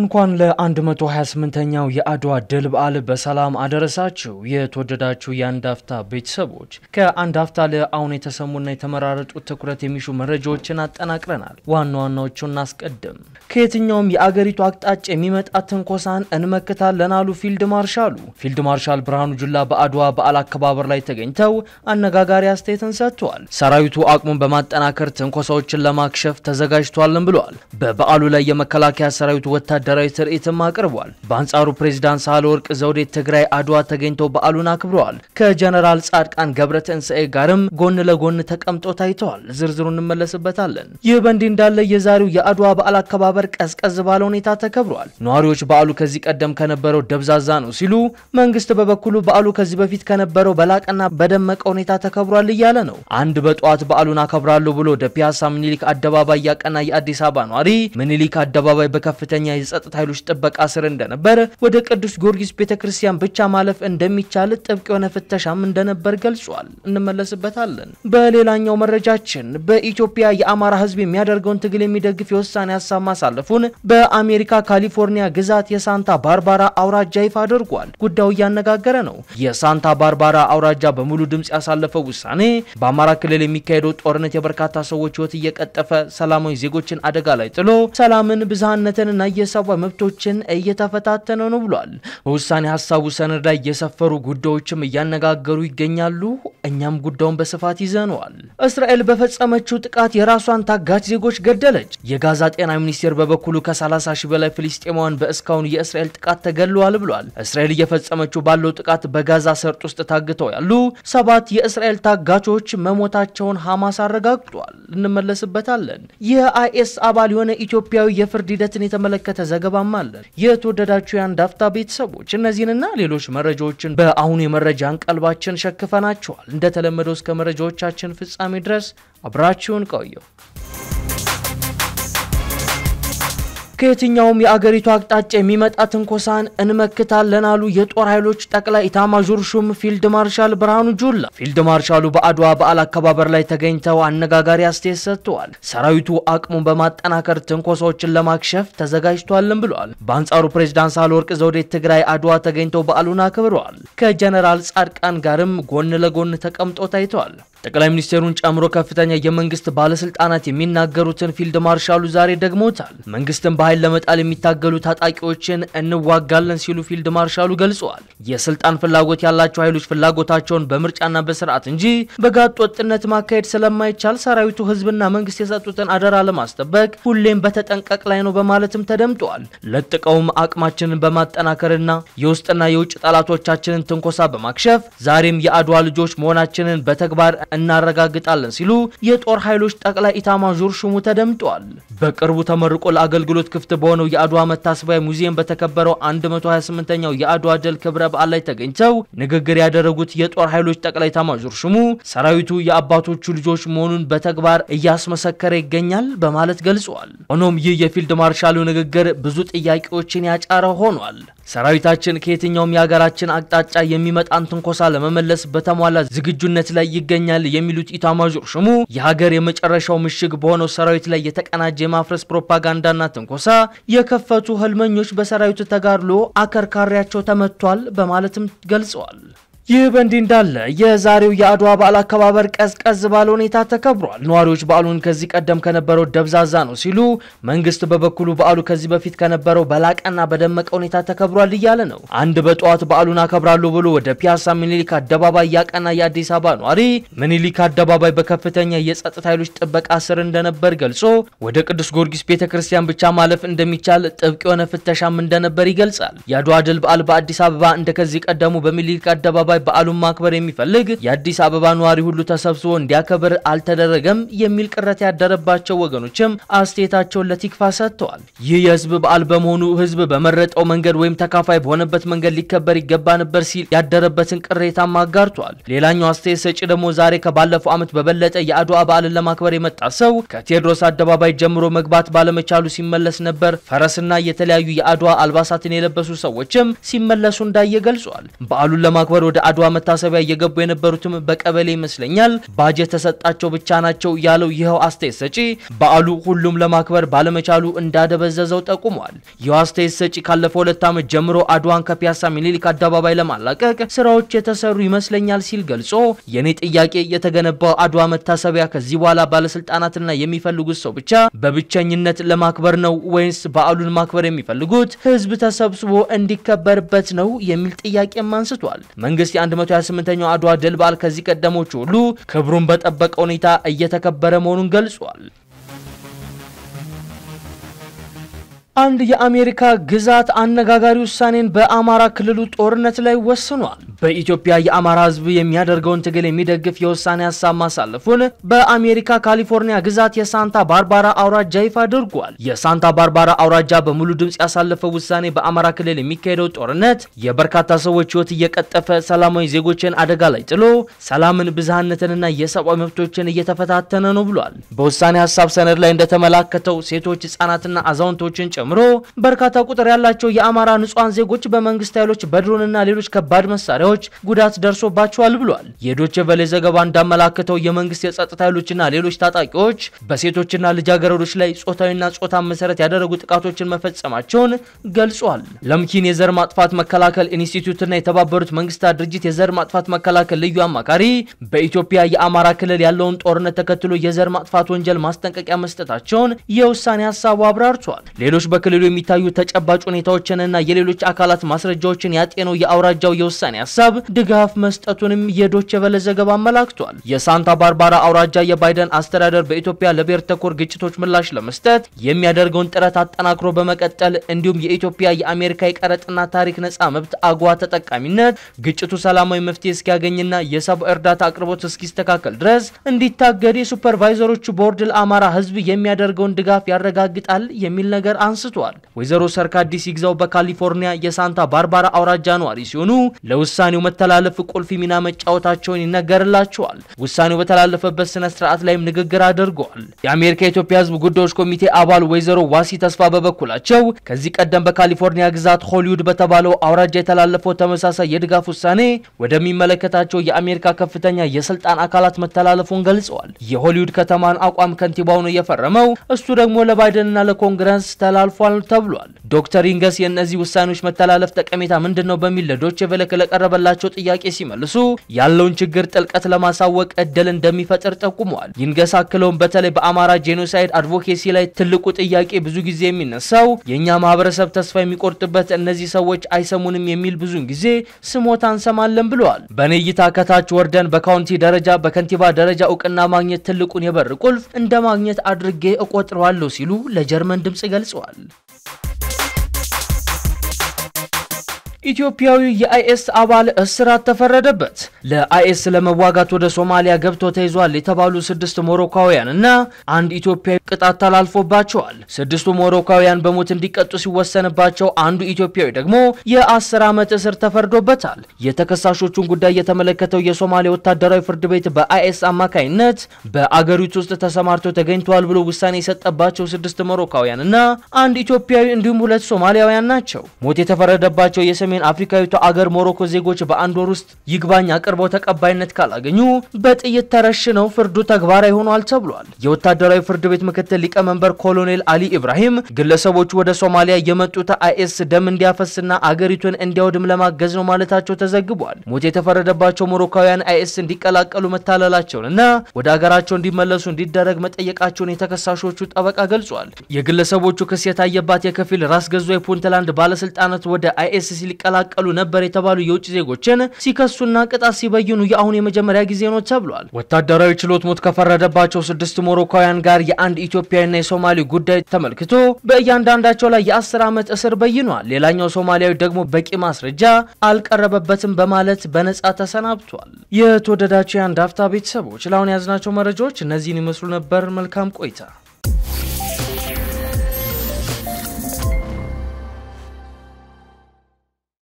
እንኳን ለ128ኛው የአድዋ ድል በዓል በሰላም አደረሳችሁ። የተወደዳችሁ የአንድ አፍታ ቤተሰቦች ከአንድ አፍታ ለአሁን የተሰሙና የተመራረጡ ትኩረት የሚሹ መረጃዎችን አጠናቅረናል። ዋና ዋናዎቹን እናስቀድም። ከየትኛውም የአገሪቱ አቅጣጫ የሚመጣ ትንኮሳን እንመክታለን አሉ ፊልድ ማርሻሉ። ፊልድ ማርሻል ብርሃኑ ጁላ በአድዋ በዓል አከባበር ላይ ተገኝተው አነጋጋሪ አስተያየትን ሰጥተዋል። ሰራዊቱ አቅሙን በማጠናከር ትንኮሳዎችን ለማክሸፍ ተዘጋጅቷልን ብለዋል። በበዓሉ ላይ የመከላከያ ሰራዊቱ ወታደ ወታደራዊ ትርኢትም አቅርቧል። በአንጻሩ ፕሬዚዳንት ሳህለወርቅ ዘውዴ ትግራይ አድዋ ተገኝተው በዓሉን አክብረዋል። ከጀነራል ጻድቃን ገብረትንሳኤ ጋርም ጎን ለጎን ተቀምጦ ታይተዋል። ዝርዝሩ እንመለስበታለን። ይህ በእንዲህ እንዳለ የዛሬው የአድዋ በዓል አከባበር ቀዝቀዝ ባለ ሁኔታ ተከብሯል። ነዋሪዎች በዓሉ ከዚህ ቀደም ከነበረው ደብዛዛ ነው ሲሉ፣ መንግስት በበኩሉ በዓሉ ከዚህ በፊት ከነበረው በላቀና በደመቀ ሁኔታ ተከብሯል እያለ ነው። አንድ በጠዋት በዓሉን አከብራለሁ ብሎ ወደ ፒያሳ ምኒልክ አደባባይ ያቀና የአዲስ አበባ ነዋሪ ምኒልክ አደባባይ በከፍተኛ የጸ በጸጥታ ኃይሎች ጥበቃ ስር እንደነበረ፣ ወደ ቅዱስ ጊዮርጊስ ቤተ ክርስቲያን ብቻ ማለፍ እንደሚቻል ጥብቅ የሆነ ፍተሻም እንደነበር ገልጿል። እንመለስበታለን። በሌላኛው መረጃችን በኢትዮጵያ የአማራ ህዝብ የሚያደርገውን ትግል የሚደግፍ የውሳኔ ሀሳብ ማሳለፉን በአሜሪካ ካሊፎርኒያ ግዛት የሳንታ ባርባራ አውራጃ ይፋ አድርጓል። ጉዳዩ እያነጋገረ ነው። የሳንታ ባርባራ አውራጃ በሙሉ ድምፅ ያሳለፈው ውሳኔ በአማራ ክልል የሚካሄደው ጦርነት የበርካታ ሰዎች ህይወት እየቀጠፈ ሰላማዊ ዜጎችን አደጋ ላይ ጥሎ ሰላምን፣ ብዝሃነትን የሰው የሰብአዊ መብቶችን እየተፈታተነ ነው ብሏል። በውሳኔ ሀሳቡ ሰነድ ላይ የሰፈሩ ጉዳዮችም እያነጋገሩ ይገኛሉ። እኛም ጉዳዩን በስፋት ይዘነዋል። እስራኤል በፈጸመችው ጥቃት የራሷን ታጋች ዜጎች ገደለች። የጋዛ ጤና ሚኒስቴር በበኩሉ ከ30 ሺ በላይ ፍልስጤማውያን በእስካሁን የእስራኤል ጥቃት ተገለዋል ብሏል። እስራኤል እየፈጸመችው ባለው ጥቃት በጋዛ ሰርጥ ውስጥ ታግተው ያሉ ሰባት የእስራኤል ታጋቾች መሞታቸውን ሐማስ አረጋግጧል። እንመለስበታለን። የአይኤስ አባል የሆነ ኢትዮጵያዊ የፍርድ ሂደትን የተመለከተ ዘገባም አለን። የተወደዳችሁ የአንድ አፍታ ቤተሰቦች እነዚህንና ሌሎች መረጃዎችን በአሁኑ የመረጃ እንቀልባችን ሸክፈናችኋል። እንደተለመደው እስከ መረጃዎቻችን ፍጻሜ ድረስ አብራችሁን ቆየው። ከየትኛውም የአገሪቱ አቅጣጫ የሚመጣ ትንኮሳን እንመክታለን አሉ የጦር ኃይሎች ጠቅላይ ኢታማዦር ሹም ፊልድ ማርሻል ብርሃኑ ጁላ። ፊልድ ማርሻሉ በአድዋ በዓል አከባበር ላይ ተገኝተው አነጋጋሪ አስተያየት ሰጥተዋል። ሰራዊቱ አቅሙን በማጠናከር ትንኮሳዎችን ለማክሸፍ ተዘጋጅቷልን ብለዋል። በአንጻሩ ፕሬዚዳንት ሳህለወርቅ ዘውዴ ትግራይ አድዋ ተገኝተው በዓሉን አክብረዋል። ከጀነራል ጻድቃን ጋርም ጎን ለጎን ተቀምጦ ታይተዋል። ጠቅላይ ሚኒስቴሩን ጨምሮ ከፍተኛ የመንግስት ባለስልጣናት የሚናገሩትን ፊልድ ማርሻሉ ዛሬ ደግሞታል። መንግስትን በ በኃይል ለመጣል የሚታገሉ ታጣቂዎችን እንዋጋለን ሲሉ ፊልድ ማርሻሉ ገልጸዋል። የስልጣን ፍላጎት ያላቸው ኃይሎች ፍላጎታቸውን በምርጫና በስርዓት እንጂ በጋጥ ወጥነት ማካሄድ ስለማይቻል ሰራዊቱ ህዝብና መንግስት የሰጡትን አደራ ለማስጠበቅ ሁሌም በተጠንቀቅ ላይ ነው በማለትም ተደምጠዋል። ለጥቀውም አቅማችንን በማጠናከርና የውስጥና የውጭ ጠላቶቻችንን ትንኮሳ በማክሸፍ ዛሬም የአድዋ ልጆች መሆናችንን በተግባር እናረጋግጣለን ሲሉ የጦር ኃይሎች ጠቅላይ ኢታማዦር ሹሙ ተደምጠዋል። በቅርቡ ተመርቆ ለአገልግሎት ክፍት በሆነው የአድዋ መታሰቢያ ሙዚየም በተከበረው 128ኛው የአድዋ ድል ክብረ በዓል ላይ ተገኝተው ንግግር ያደረጉት የጦር ኃይሎች ጠቅላይ ኤታማዦር ሹሙ ሰራዊቱ የአባቶቹ ልጆች መሆኑን በተግባር እያስመሰከረ ይገኛል በማለት ገልጸዋል። ሆኖም ይህ የፊልድ ማርሻሉ ንግግር ብዙ ጥያቄዎችን ያጫረ ሆኗል። ሰራዊታችን ከየትኛውም የሀገራችን አቅጣጫ የሚመጣን ትንኮሳ ለመመለስ በተሟላ ዝግጁነት ላይ ይገኛል የሚሉት ኢታማዦር ሹሙ የሀገር የመጨረሻው ምሽግ በሆነው ሰራዊት ላይ የተቀናጀ የማፍረስ ፕሮፓጋንዳና ትንኮሳ የከፈቱ ህልመኞች በሰራዊቱ ተጋድሎ አከርካሪያቸው ተመቷል በማለትም ገልጸዋል። ይህ በእንዲህ እንዳለ የዛሬው የአድዋ በዓል አከባበር ቀዝቀዝ ባለ ሁኔታ ተከብሯል። ነዋሪዎች በዓሉን ከዚህ ቀደም ከነበረው ደብዛዛ ነው ሲሉ፣ መንግስት በበኩሉ በዓሉ ከዚህ በፊት ከነበረው በላቀና በደመቀ ሁኔታ ተከብሯል እያለ ነው። አንድ በጠዋት በዓሉን አከብራሉ ብሎ ወደ ፒያሳ ምኒልክ አደባባይ ያቀና የአዲስ አበባ ነዋሪ ምኒልክ አደባባይ በከፍተኛ የጸጥታ ኃይሎች ጥበቃ ስር እንደነበር ገልጾ ወደ ቅዱስ ጊዮርጊስ ቤተ ክርስቲያን ብቻ ማለፍ እንደሚቻል ጥብቅ የሆነ ፍተሻም እንደነበር ይገልጻል። የአድዋ ድል በዓል በአዲስ አበባ እንደከዚህ ቀደሙ በምኒልክ አደባባይ በዓሉን ማክበር የሚፈልግ የአዲስ አበባ ነዋሪ ሁሉ ተሰብስቦ እንዲያከብር አልተደረገም የሚል ቅሬታ ያደረባቸው ወገኖችም አስተያየታቸውን ለቲክፋ ሰጥተዋል። ይህ የህዝብ በዓል በመሆኑ ህዝብ በመረጠው መንገድ ወይም ተካፋይ በሆነበት መንገድ ሊከበር ይገባ ነበር ሲል ያደረበትን ቅሬታም አጋርቷል። ሌላኛው አስተያየት ሰጪ ደግሞ ዛሬ ከባለፈው ዓመት በበለጠ የአድዋ በዓልን ለማክበር የመጣ ሰው ከቴዎድሮስ አደባባይ ጀምሮ መግባት ባለመቻሉ ሲመለስ ነበር። ፈረስና የተለያዩ የአድዋ አልባሳትን የለበሱ ሰዎችም ሲመለሱ እንዳየ ገልጿል። በዓሉን ለማክበር ወደ አድዋ መታሰቢያ እየገቡ የነበሩትም በቀበሌ ይመስለኛል ባጀት ተሰጣቸው ብቻ ናቸው ያለው ይኸው አስተያየት ሰጪ በዓሉ ሁሉም ለማክበር ባለመቻሉ እንዳደበዘዘው ጠቁሟል። ይኸው አስተያየት ሰጪ ካለፈው ሁለት ዓመት ጀምሮ አድዋን ከፒያሳ ሚኒሊክ አደባባይ ለማላቀቅ ስራዎች የተሰሩ ይመስለኛል ሲል ገልጾ የኔ ጥያቄ የተገነባው አድዋ መታሰቢያ ከዚህ በኋላ ባለስልጣናትና የሚፈልጉት ሰው ብቻ በብቸኝነት ለማክበር ነው ወይንስ በዓሉን ማክበር የሚፈልጉት ህዝብ ተሰብስቦ እንዲከበርበት ነው የሚል ጥያቄም አንስቷል። መንግስት መንግስት የ128ኛው አድዋ ድል በዓል ከዚህ ቀደሞች ሁሉ ክብሩን በጠበቀ ሁኔታ እየተከበረ መሆኑን ገልጿል። አንድ የአሜሪካ ግዛት አነጋጋሪ ውሳኔን በአማራ ክልሉ ጦርነት ላይ ወስኗል። በኢትዮጵያ የአማራ ሕዝብ የሚያደርገውን ትግል የሚደግፍ የውሳኔ ሀሳብ ማሳለፉን በአሜሪካ ካሊፎርኒያ ግዛት የሳንታ ባርባራ አውራጃ ይፋ አድርጓል። የሳንታ ባርባራ አውራጃ በሙሉ ድምፅ ያሳለፈው ውሳኔ በአማራ ክልል የሚካሄደው ጦርነት የበርካታ ሰዎች ህይወት እየቀጠፈ ሰላማዊ ዜጎችን አደጋ ላይ ጥሎ ሰላምን፣ ብዝሃነትንና የሰብአዊ መብቶችን እየተፈታተነ ነው ብሏል። በውሳኔ ሀሳብ ሰነድ ላይ እንደተመላከተው ሴቶች፣ ህጻናትና አዛውንቶችን ጨምሮ ጨምሮ በርካታ ቁጥር ያላቸው የአማራ ንጹሐን ዜጎች በመንግስት ኃይሎች በድሮንና ሌሎች ከባድ መሳሪያዎች ጉዳት ደርሶባቸዋል ብሏል። የዶቼ ቬለ ዘገባ እንዳመላከተው የመንግስት የጸጥታ ኃይሎችና ሌሎች ታጣቂዎች በሴቶችና ልጃገረዶች ላይ ጾታዊና ጾታን መሰረት ያደረጉ ጥቃቶችን መፈጸማቸውን ገልጿል። ለምኪን የዘር ማጥፋት መከላከል ኢንስቲትዩትና የተባበሩት መንግስታት ድርጅት የዘር ማጥፋት መከላከል ልዩ አማካሪ በኢትዮጵያ የአማራ ክልል ያለውን ጦርነት ተከትሎ የዘር ማጥፋት ወንጀል ማስጠንቀቂያ መስጠታቸውን የውሳኔ ሀሳቡ አብራርቷል። ሌሎች በክልሉ የሚታዩ ተጨባጭ ሁኔታዎችንና የሌሎች አካላት ማስረጃዎችን ያጤነው የአውራጃው የውሳኔ ሀሳብ ድጋፍ መስጠቱንም የዶች ዘገባ አመላክቷል። የሳንታ ባርባራ አውራጃ የባይደን አስተዳደር በኢትዮጵያ ለብሔር ተኮር ግጭቶች ምላሽ ለመስጠት የሚያደርገውን ጥረት አጠናክሮ በመቀጠል እንዲሁም የኢትዮጵያ የአሜሪካ የቀረጥና ታሪክ ነጻ መብት አጓ ተጠቃሚነት ግጭቱ ሰላማዊ መፍትሄ እስኪያገኝና የሰብ እርዳታ አቅርቦት እስኪስተካከል ድረስ እንዲታገድ የሱፐርቫይዘሮቹ ቦርድ ለአማራ ህዝብ የሚያደርገውን ድጋፍ ያረጋግጣል የሚል ነገር አንስ አንስቷል። ወይዘሮ ሰርክ አዲስ ይግዛው በካሊፎርኒያ የሳንታ ባርባራ አውራጃ ነዋሪ ሲሆኑ ለውሳኔው መተላለፍ ቁልፍ ሚና መጫወታቸውን ይነገርላቸዋል። ውሳኔው በተላለፈበት ስነ ስርዓት ላይም ንግግር አድርገዋል። የአሜሪካ የኢትዮጵያ ህዝብ ጉዳዮች ኮሚቴ አባል ወይዘሮ ዋሲ ተስፋ በበኩላቸው ከዚህ ቀደም በካሊፎርኒያ ግዛት ሆሊውድ በተባለው አውራጃ የተላለፈው ተመሳሳይ የድጋፍ ውሳኔ ወደሚመለከታቸው የአሜሪካ ከፍተኛ የስልጣን አካላት መተላለፉን ገልጸዋል። የሆሊውድ ከተማን አቋም ከንቲባው ነው የፈረመው፣ እሱ ደግሞ ለባይደንና ለኮንግረስ ተላልፏል አልፏል ተብሏል። ዶክተር ኢንገስ የእነዚህ ውሳኔዎች መተላለፍ ጠቀሜታ ምንድን ነው በሚል ለዶች ቨለክ ለቀረበላቸው ጥያቄ ሲመልሱ ያለውን ችግር ጥልቀት ለማሳወቅ እድል እንደሚፈጥር ጠቁመዋል። ይንገስ አክለውን በተለይ በአማራ ጄኖሳይድ አድቮኬሲ ላይ ትልቁ ጥያቄ ብዙ ጊዜ የሚነሳው የእኛ ማህበረሰብ ተስፋ የሚቆርጥበት እነዚህ ሰዎች አይሰሙንም የሚል ብዙን ጊዜ ስሞታ እንሰማለን ብለዋል። በእኔ እይታ ከታች ወርደን በካውንቲ ደረጃ በከንቲባ ደረጃ እውቅና ማግኘት ትልቁን የበር ቁልፍ እንደ ማግኘት አድርጌ እቆጥረዋለሁ ሲሉ ለጀርመን ድምጽ ገልጸዋል። ኢትዮጵያዊ የአይኤስ አባል እስራት ተፈረደበት። ለአይኤስ ለመዋጋት ወደ ሶማሊያ ገብቶ ተይዟል የተባሉ ስድስት ሞሮካውያን እና አንድ ኢትዮጵያዊ ቅጣት ተላልፎባቸዋል። ስድስቱ ሞሮካውያን በሞት እንዲቀጡ ሲወሰንባቸው፣ አንዱ ኢትዮጵያዊ ደግሞ የአስር ዓመት እስር ተፈርዶበታል። የተከሳሾቹን ጉዳይ የተመለከተው የሶማሊያ ወታደራዊ ፍርድ ቤት በአይኤስ አማካይነት በአገሪቱ ውስጥ ተሰማርተው ተገኝተዋል ብሎ ውሳኔ የሰጠባቸው ስድስት ሞሮካውያን እና አንድ ኢትዮጵያዊ እንዲሁም ሁለት ሶማሊያውያን ናቸው። ሞት የተፈረደባቸው የሰሜን አፍሪካዊቷ አገር ሞሮኮ ዜጎች በአንድ ወር ውስጥ ይግባኝ አቅርበው ተቀባይነት ካላገኙ በጥይት ተረሽነው ፍርዱ ተግባራዊ ሆኗል ተብሏል። የወታደራዊ ፍርድ ቤት ምክትል ሊቀመንበር ኮሎኔል አሊ ኢብራሂም ግለሰቦቹ ወደ ሶማሊያ የመጡት አይኤስ ደም እንዲያፈስና አገሪቱን እንዲያወድም ለማገዝ ነው ማለታቸው ተዘግቧል። ሞት የተፈረደባቸው ሞሮካውያን አይኤስ እንዲቀላቀሉ መታለላቸውንና ወደ አገራቸው እንዲመለሱ እንዲደረግ መጠየቃቸውን የተከሳሾቹ ጠበቃ ገልጿል። የግለሰቦቹ ክስ የታየባት የከፊል ራስ ገዟ የፑንትላንድ ባለስልጣናት ወደ አይኤስ ሲል ሲቀላቀሉ ነበር የተባሉ የውጭ ዜጎችን ሲከሱና ቅጣት ሲበይኑ የአሁኑ የመጀመሪያ ጊዜ ነው ተብሏል። ወታደራዊ ችሎት ሞት ከፈረደባቸው ስድስት ሞሮካውያን ጋር የአንድ ኢትዮጵያዊና የሶማሌ ጉዳይ ተመልክቶ በእያንዳንዳቸው ላይ የአስር ዓመት እስር በይኗል። ሌላኛው ሶማሊያዊ ደግሞ በቂ ማስረጃ አልቀረበበትም በማለት በነጻ ተሰናብቷል። የተወደዳቸው የአንድ አፍታ ቤተሰቦች ለአሁን የያዝናቸው መረጃዎች እነዚህን ይመስሉ ነበር። መልካም ቆይታ